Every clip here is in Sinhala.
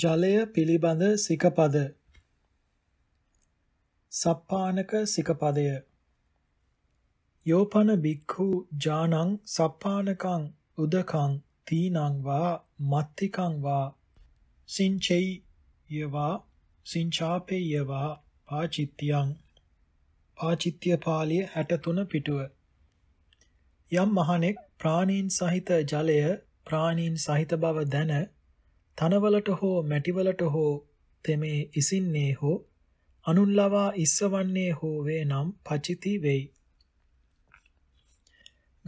ජලය පිළිබඳ සිකපද සප්පානක සිකපදය යෝපන බික්ඛු ජානං සප්පානකං උදකං තීනං වා මත්තිකං වා සින්චේ යවා සින්චාපේ යවා පාචිත්‍යං පාචිත්‍ය පාළිය 63 පිටුව යම් මහණෙක් ප්‍රාණීන් සහිත ජලය ප්‍රාණීන් සහිත බව දැන තනවලට හෝ මැටිවලට හෝ තෙමේ ඉසින්නේ හෝ අනුන් ලවා ඉස්සවන්නේ හෝ වේ නම් පචිති වෙයි.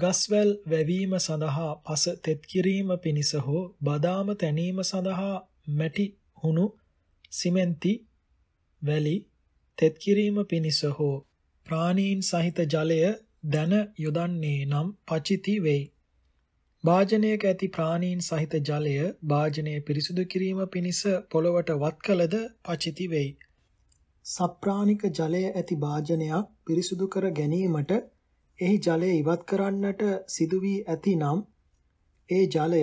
ගස්වැල් වැවීම සඳහා පස තෙත් කිරීම පිණිස හෝ බදාම තැනීම සඳහා මැටි හුණු සිමෙන්ති වැලි තෙත් කිරීම පිණිස හෝ ප්‍රාණීන් සහිත ජලය දැන යොදන්නේ නම් පචිති වෙයි. භාජනයක ඇති ප්‍රාණීන් සහිත ජලය භාජනය පිරිසුදු කිරීම පිණිස පොළවට වත් කළද පචිති වෙයි. සප්‍රාණික ජලය ඇති භාජනයක් පිරිසුදු කර ගැනීමට එහි ජලය ඉවත් කරන්නට සිදු වී ඇතිනම් ඒ ජලය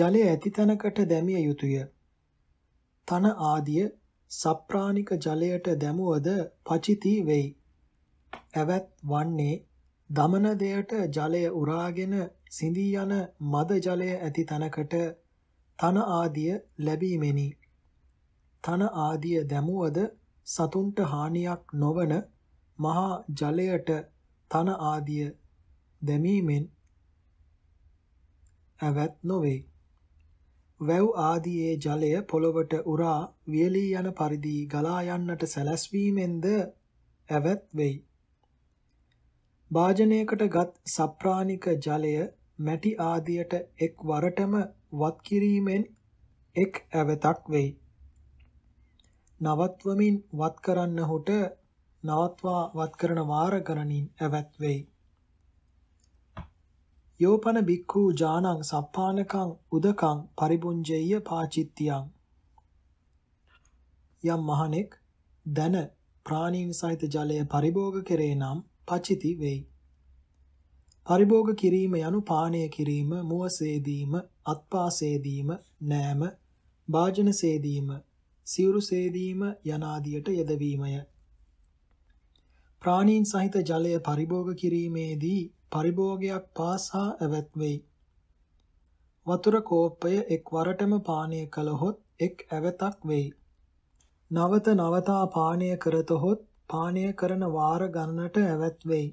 ජලය ඇති තැනකට දැමිය යුතුය. තන ආදිය සප්‍රාණික ජලයට දැමුවද පචිති වෙයි. ඇවත් වන්නේ දමන දෙයට ජලය උරාගෙන සිඳී යන මද ජලය ඇති තැනකට තන ආදිය ලැබීමෙනි. තන ආදිය දැමුවද සතුන්ට හානියක් නොවන මහා ජලයට තන ආදිය දැමීමෙන් ඇවත් නොවේ. වැව් ආදියේ ජලය පොළොවට උරා වියලී යන පරිදි ගලා යන්නට සැලැස්වීමෙන්ද ඇවත් වෙයි. භාජනයකට ගත් සප්‍රාණික ජලය මැටි ආදියට එක් වරටම වත් කිරීමෙන් එක් ඇවතක් වෙයි. නවත්වමින් වත් කරන්නහුට නවත්වා වත් කරන වාර ගණනින් ඇවත් වෙයි. යෝපන බික්ඛු ජානං සප්පානකං උදකං පරිබුංජෙය්‍ය පාචිත්‍යං යම් මහණෙක් දන ප්‍රාණීන් සහිත ජලය පරිභෝග කෙරේ නම් පචිති වෙයි. පරිභෝග කිරීම යනු පානය කිරීම, මුවසේදීම, අත්පාසේදීම, නෑම, වාජනසේදීම, සිවුරුසේදීම යනාදියට යෙදවීමය. ප්‍රාණීන් සහිත ජලය පරිභෝග කිරීමේදී පරිභෝගයක් පාසා ඇවැත්වෙයි. වතුර කෝප්පය එක්වරටම පානය කළහොත් එක් ඇවතක් වෙයි. නවත නවතා පානය කරතහොත් පානය කරන වාර ගණනට ඇවත් වෙයි.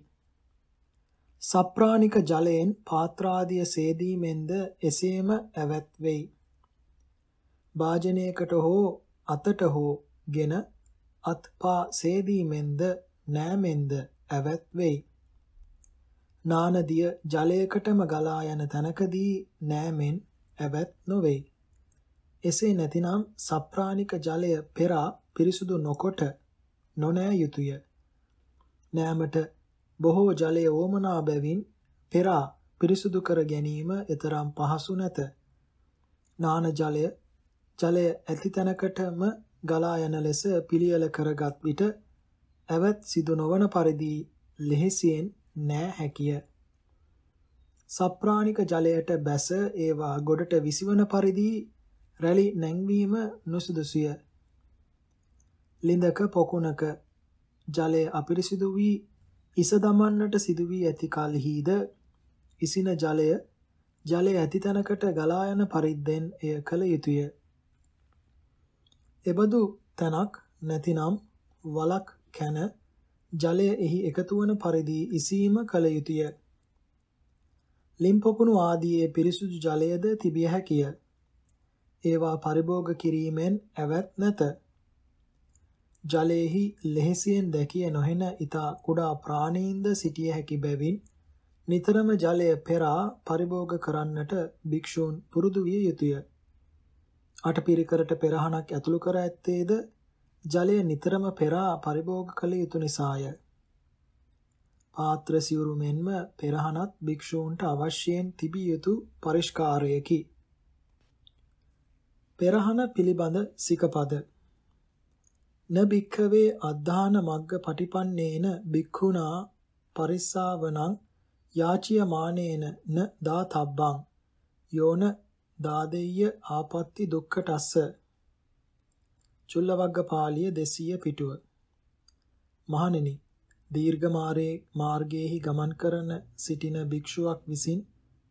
සප්‍රාණික ජලයෙන් පාත්‍රාදිය සේදීමෙන්ද එසේම ඇවත් වෙයි. වාජනයකට හෝ අතට හෝගෙන අත්පා සේදීමෙන්ද නෑමෙන්ද ඇවත් වෙයි. නානදිය ජලයකටම ගලා යන තැනකදී නෑමෙන් ඇවත් නොවේ. එසේ නැතිනම් සප්‍රාණික ජලය පෙරා පිරිසුදු නොකොට නොනෑ යුතුය. නෑමට බොහෝ ජලය ඕමනා බැවින් පෙරා පිරිසුදු කර ගැනීම එතරම් පහසු නැත. නාන ජලය ජලය ඇති තැනකටම ගලා යන ලෙස පිළියෙල කරගත් විට ඇවත් සිදු නොවන පරිදි ලෙහෙසියෙන් නෑ හැකිය. සප්‍රාණික ජලයට බැස ඒවා ගොඩට විසිවන පරිදි රැලි නැංවීම නුසුදුසුය. ලිඳක පොකුණක ජලය අපිරිසිදු වී ඉස දමන්නට සිදු වී ඇති කලෙහිද ඉසින ජලය ජලය ඇති තැනකට ගලා යන පරිද්දෙන් එය කල යුතුය. එබඳු තනක් නැතිනම් වලක් කැන ජලය එහි එකතු වන පරිදි ඉසීම කල යුතුය. ලිම්පොකුණු ආදී පිරිසුදු ජලයද තිබිය හැකිය. ඒවා පරිභෝග කිරීමෙන් ඇවත් නැත. ජලයෙහි ලෙහෙසියෙන් දැකිය නොහෙන ඊතා කුඩා ප්‍රාණීන්ද සිටිය හැකි බැවින් නිතරම ජලය පෙරා පරිභෝග කරන්නට භික්ෂූන් පුරුදු විය යුතුය. අටපිරිකරට පෙරහනක් ඇතුළු කර ඇත්තේද ජලය නිතරම පෙරා පරිභෝග කළ යුතු නිසාය. පාත්‍ර සිවුරු මෙන්ම පෙරහනත් භික්ෂූන්ට අවශ්‍යයෙන් තිබිය යුතු පරිස්කාරයකි. පෙරහන පිළිබඳ සිකපද න භික්ඛවේ අද්ධාන මග්ග පටිපන්නේන භික්ඛුනා පරිස්සාවනං යාචියමානේන න දාතබ්බං යෝන දාදෙය්‍ය ආපත්‍ති දුක්ඛටස්ස චුල්ලවග්ගපාලිය 200 පිටුව මහණෙනි දීර්ඝ මාර්ගයේ මාර්ගයේහි ගමන් කරන සිටින භික්ෂුවක් විසින්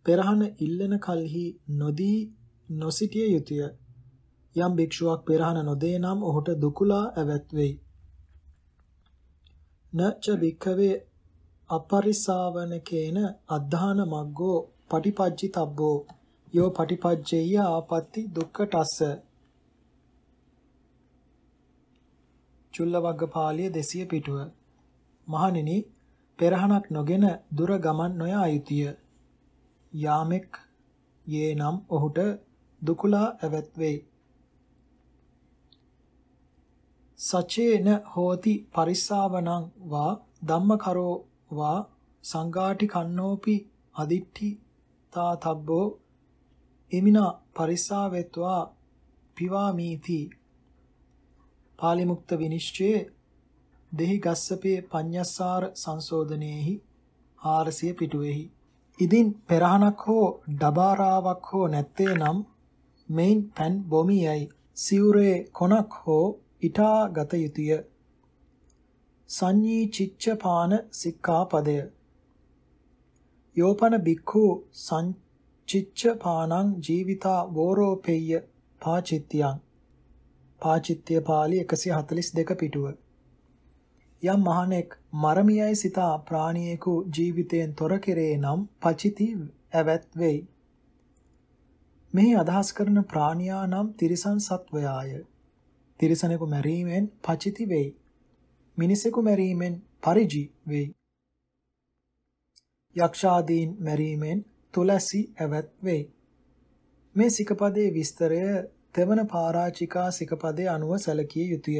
පෙරහන ඉල්ලන කල්හි නොදී නොසිටිය යුතුය යම් භික්ෂුවක් පෙරහන නොදේ නම් ඔහුට දුකුලා ඇවැත් වෙයි. නච භික්ඛවේ අපරිසාවනකේන අද්ධාන මග්ගෝ පටිපජ්ජි තබ්බෝ යෝ පටිපජ්ජේය ආපත්‍ති දුක්ඛටස්ස චුල්ලවග්ගපාලිය 200 පිටුව මහණෙනි පෙරහනක් නොගෙන දුර ගමන් නොය අයුතිය යාමෙක් යේනම් ඔහුට දුකුලා ඇවැත් වෙයි සචේන හෝති පරිස්සාවනං වා ධම්මකරෝ වා සංඝාටි කන්නෝපි අදිට්ඨි තා තබ්බෝ එමිනා පරිස්සාවෙත්වා පිවාමීති පාලි මුක්ත විනිශ්චයේ දෙහි ගස්සපේ පඤ්ඤස්සාර සංශෝධනයේහි 400 පිටුවේහි ඉදින් පෙරහනක් හෝ ඩබාරාවක් හෝ නැත්තේ නම් මෙයින් පැන් බොමියයි සිවුරේ කොනක් හෝ ඊටා ගත යුතුය සංඤී චිච්ඡපාන සික්ඛාපදය යෝපන බික්ඛු සංචිච්ඡපානං ජීවිතා වෝරෝපෙය්‍ය පාචිත්‍යං පාචිත්‍ය පාළි 142 පිටුව යම් මහණෙක් මරමියයි සිතා ප්‍රාණියෙකු ජීවිතයෙන් තොර කෙරේ නම් පචිති ඇවත් වෙයි. මෙහි අදහස් කරන ප්‍රාණියා නම් තිරිසන් සත්වයාය. තිරිසනෙකු මැරීමෙන් පචිති වෙයි. මිනිසෙකු මැරීමෙන් පරිජි වෙයි. යක්ෂාදීන් මැරීමෙන් තුලසි ඇවත් වෙයි. මේ සිකපදයේ විස්තරය තෙවන පාරාචිකා සිකපදයේ අනුව සැලකිය යුතුය.